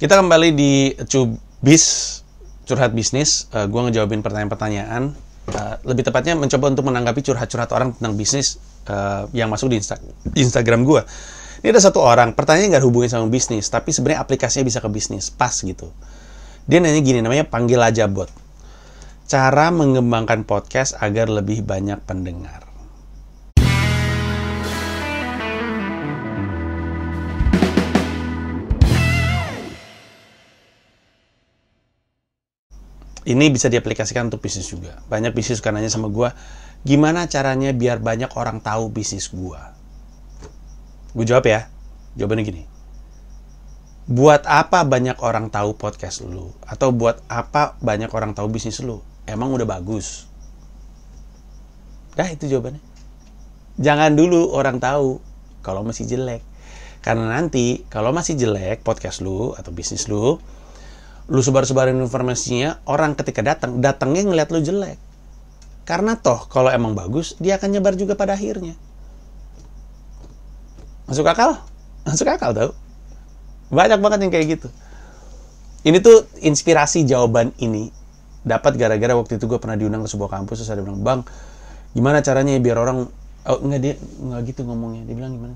Kita kembali di Cubis curhat bisnis. Uh, eh, gue ngejawabin pertanyaan-pertanyaan. Uh, lebih tepatnya mencoba untuk menanggapi curhat-curhat orang tentang bisnis uh, yang masuk di Insta Instagram gue. Ini ada satu orang, pertanyaannya nggak hubungin sama bisnis, tapi sebenarnya aplikasinya bisa ke bisnis, pas gitu. Dia nanya gini, namanya panggil aja bot. Cara mengembangkan podcast agar lebih banyak pendengar. ini bisa diaplikasikan untuk bisnis juga. Banyak bisnis kan nanya sama gue, gimana caranya biar banyak orang tahu bisnis gue? Gue jawab ya, jawabannya gini. Buat apa banyak orang tahu podcast lu? Atau buat apa banyak orang tahu bisnis lu? Emang udah bagus? Dah itu jawabannya. Jangan dulu orang tahu kalau masih jelek. Karena nanti kalau masih jelek podcast lu atau bisnis lu, lu sebar-sebarin informasinya, orang ketika datang, datangnya ngeliat lu jelek. Karena toh kalau emang bagus, dia akan nyebar juga pada akhirnya. Masuk akal? Masuk akal tau? Banyak banget yang kayak gitu. Ini tuh inspirasi jawaban ini dapat gara-gara waktu itu gue pernah diundang ke sebuah kampus terus ada bilang bang gimana caranya ya biar orang oh, nggak dia nggak gitu ngomongnya dia bilang gimana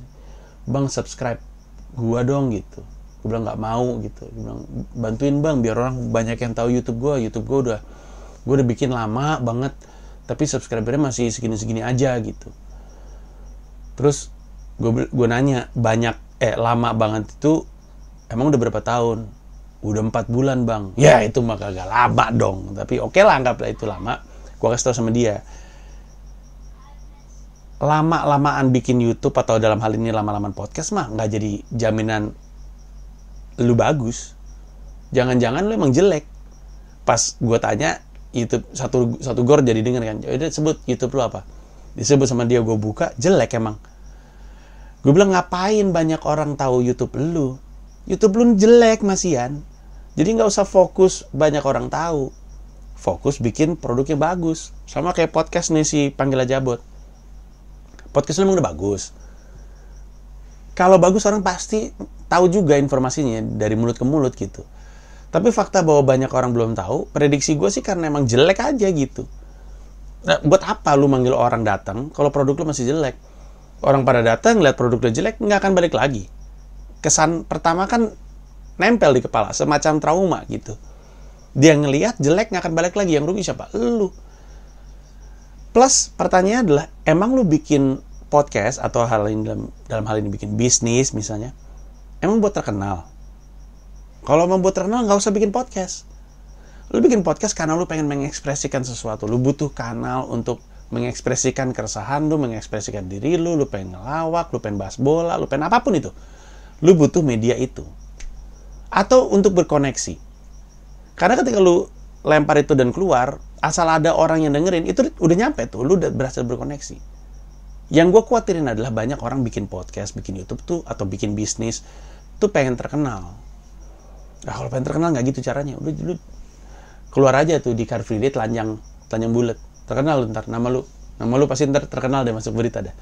bang subscribe gua dong gitu gue bilang nggak mau gitu gue bilang bantuin bang biar orang banyak yang tahu YouTube gue YouTube gue udah gue udah bikin lama banget tapi subscribernya masih segini-segini aja gitu terus gue gue nanya banyak eh lama banget itu emang udah berapa tahun udah empat bulan bang ya itu mah kagak lama dong tapi oke okay lah anggaplah itu lama gue kasih tau sama dia lama-lamaan bikin YouTube atau dalam hal ini lama-lamaan podcast mah nggak jadi jaminan lu bagus jangan-jangan lu emang jelek pas gue tanya YouTube satu satu gor jadi denger kan ya udah sebut YouTube lu apa disebut sama dia gue buka jelek emang gue bilang ngapain banyak orang tahu YouTube lu YouTube lu jelek masian jadi nggak usah fokus banyak orang tahu fokus bikin produknya bagus sama kayak podcast nih si panggil aja bot podcast lu emang udah bagus kalau bagus orang pasti tahu juga informasinya dari mulut ke mulut gitu. Tapi fakta bahwa banyak orang belum tahu, prediksi gue sih karena emang jelek aja gitu. Nah, buat apa lu manggil orang datang kalau produk lu masih jelek? Orang pada datang lihat produk lu jelek nggak akan balik lagi. Kesan pertama kan nempel di kepala, semacam trauma gitu. Dia ngelihat jelek nggak akan balik lagi, yang rugi siapa? Lu. Plus pertanyaannya adalah emang lu bikin podcast atau hal ini dalam, dalam hal ini bikin bisnis misalnya Emang buat terkenal? Kalau mau buat terkenal nggak usah bikin podcast. Lu bikin podcast karena lu pengen mengekspresikan sesuatu. Lu butuh kanal untuk mengekspresikan keresahan lu, mengekspresikan diri lu, lu pengen ngelawak, lu pengen bahas bola, lu pengen apapun itu. Lu butuh media itu. Atau untuk berkoneksi. Karena ketika lu lempar itu dan keluar, asal ada orang yang dengerin, itu udah nyampe tuh, lu udah berhasil berkoneksi. Yang gue khawatirin adalah banyak orang bikin podcast, bikin YouTube tuh, atau bikin bisnis, tuh pengen terkenal nah, kalau pengen terkenal nggak gitu caranya udah dulu keluar aja tuh di Car Free Day telanjang telanjang bulat terkenal lu ntar nama lu nama lu pasti ntar terkenal deh masuk berita dah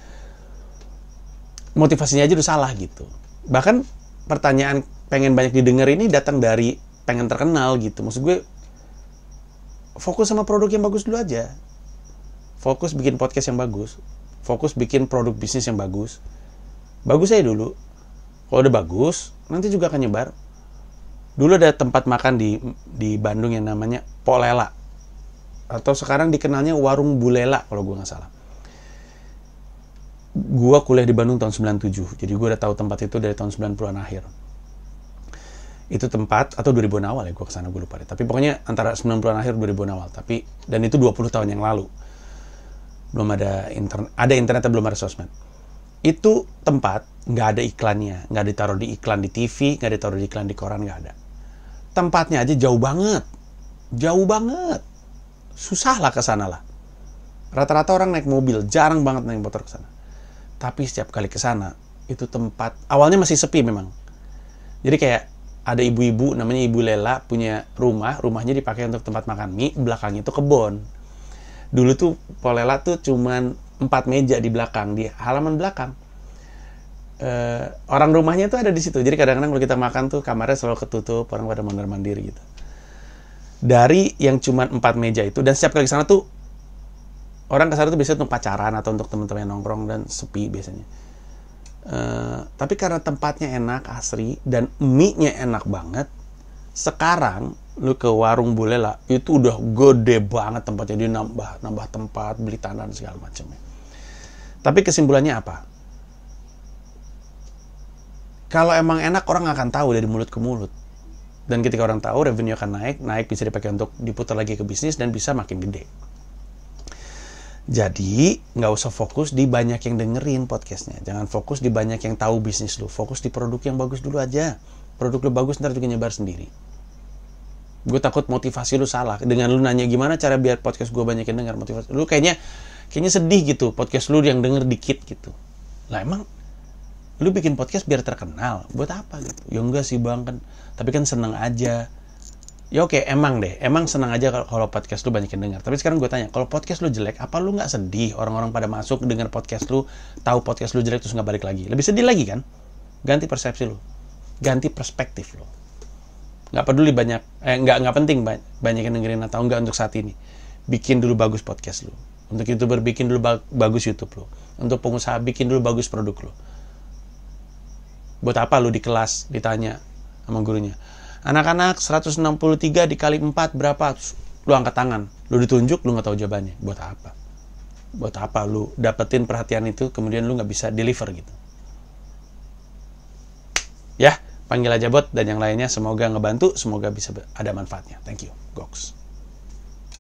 motivasinya aja udah salah gitu bahkan pertanyaan pengen banyak didengar ini datang dari pengen terkenal gitu maksud gue fokus sama produk yang bagus dulu aja fokus bikin podcast yang bagus fokus bikin produk bisnis yang bagus bagus aja dulu kalau udah bagus, nanti juga akan nyebar. Dulu ada tempat makan di di Bandung yang namanya Polela. Atau sekarang dikenalnya Warung Bulela kalau gue nggak salah. Gue kuliah di Bandung tahun 97. Jadi gue udah tahu tempat itu dari tahun 90-an akhir. Itu tempat atau 2000-an awal ya gue kesana gue lupa deh. Tapi pokoknya antara 90-an akhir 2000-an awal. Tapi dan itu 20 tahun yang lalu. Belum ada internet, ada internet belum ada sosmed itu tempat nggak ada iklannya, nggak ditaruh di iklan di TV, nggak ditaruh di iklan di koran nggak ada. Tempatnya aja jauh banget, jauh banget, susah lah kesana lah. Rata-rata orang naik mobil, jarang banget naik motor ke sana. Tapi setiap kali ke sana, itu tempat awalnya masih sepi memang. Jadi kayak ada ibu-ibu namanya Ibu Lela punya rumah, rumahnya dipakai untuk tempat makan mie, belakangnya itu kebon. Dulu tuh Polela tuh cuman empat meja di belakang di halaman belakang uh, orang rumahnya tuh ada di situ jadi kadang-kadang kalau kita makan tuh kamarnya selalu ketutup orang pada mondar mandiri gitu dari yang cuma empat meja itu dan setiap kali sana tuh orang kesana tuh biasanya untuk pacaran atau untuk teman-teman nongkrong dan sepi biasanya uh, tapi karena tempatnya enak asri dan mie nya enak banget sekarang lu ke warung bulela itu udah gede banget tempatnya dia nambah nambah tempat beli tanah dan segala macamnya tapi kesimpulannya apa? Kalau emang enak orang akan tahu dari mulut ke mulut. Dan ketika orang tahu revenue akan naik, naik bisa dipakai untuk diputar lagi ke bisnis dan bisa makin gede. Jadi nggak usah fokus di banyak yang dengerin podcastnya. Jangan fokus di banyak yang tahu bisnis lu. Fokus di produk yang bagus dulu aja. Produk lu bagus ntar juga nyebar sendiri. Gue takut motivasi lu salah. Dengan lu nanya gimana cara biar podcast gue banyak yang dengar motivasi. Lu kayaknya kayaknya sedih gitu podcast lu yang denger dikit gitu lah emang lu bikin podcast biar terkenal buat apa gitu ya enggak sih bang kan tapi kan seneng aja ya oke emang deh emang seneng aja kalau podcast lu banyak yang denger tapi sekarang gue tanya kalau podcast lu jelek apa lu nggak sedih orang-orang pada masuk denger podcast lu tahu podcast lu jelek terus nggak balik lagi lebih sedih lagi kan ganti persepsi lu ganti perspektif lu nggak peduli banyak eh nggak nggak penting banyak yang dengerin atau enggak untuk saat ini bikin dulu bagus podcast lu untuk youtuber bikin dulu bagus YouTube lo. Untuk pengusaha bikin dulu bagus produk lo. Buat apa lu di kelas ditanya sama gurunya? Anak-anak 163 dikali 4 berapa? Lu angkat tangan. Lu ditunjuk, lu nggak tahu jawabannya. Buat apa? Buat apa lu dapetin perhatian itu kemudian lu nggak bisa deliver gitu. Ya, panggil aja bot dan yang lainnya. Semoga ngebantu, semoga bisa ada manfaatnya. Thank you, Goks.